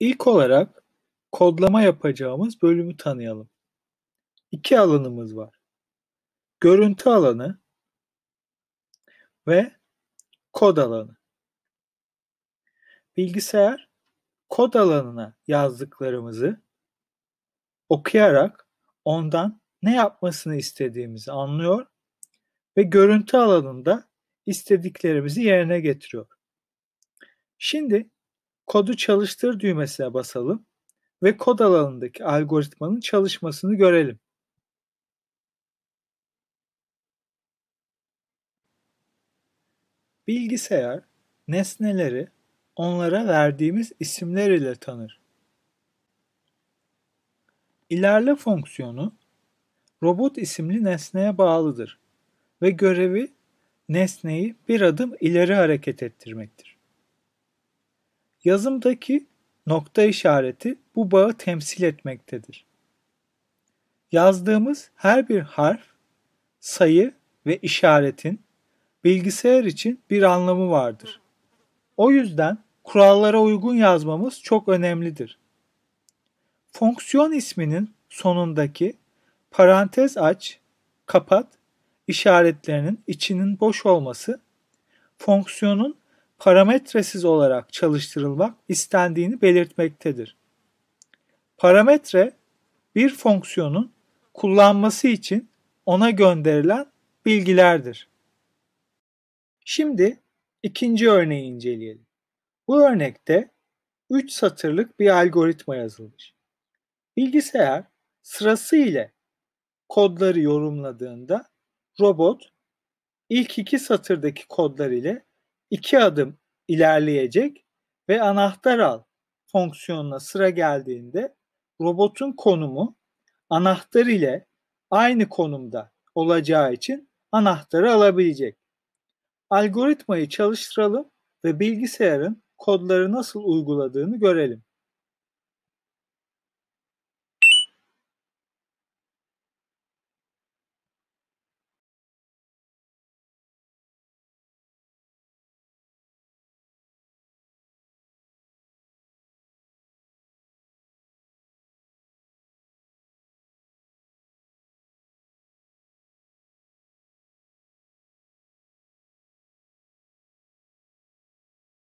İlk olarak kodlama yapacağımız bölümü tanıyalım. İki alanımız var. Görüntü alanı ve kod alanı. Bilgisayar kod alanına yazdıklarımızı okuyarak ondan ne yapmasını istediğimizi anlıyor ve görüntü alanında istediklerimizi yerine getiriyor. Şimdi kodu çalıştır düğmesine basalım ve kod alanındaki algoritmanın çalışmasını görelim. Bilgisayar nesneleri onlara verdiğimiz isimler ile tanır. İlerle fonksiyonu robot isimli nesneye bağlıdır ve görevi nesneyi bir adım ileri hareket ettirmektir. Yazımdaki nokta işareti bu bağı temsil etmektedir. Yazdığımız her bir harf, sayı ve işaretin bilgisayar için bir anlamı vardır. O yüzden kurallara uygun yazmamız çok önemlidir. Fonksiyon isminin sonundaki parantez aç, kapat işaretlerinin içinin boş olması fonksiyonun parametresiz olarak çalıştırılmak istendiğini belirtmektedir. Parametre bir fonksiyonun kullanması için ona gönderilen bilgilerdir. Şimdi ikinci örneği inceleyelim. Bu örnekte 3 satırlık bir algoritma yazılmış. Bilgisayar sırası ile kodları yorumladığında robot ilk iki satırdaki kodlar ile iki adım ilerleyecek ve anahtar al fonksiyonuna sıra geldiğinde robotun konumu anahtar ile aynı konumda olacağı için anahtarı alabilecek. Algoritmayı çalıştıralım ve bilgisayarın kodları nasıl uyguladığını görelim.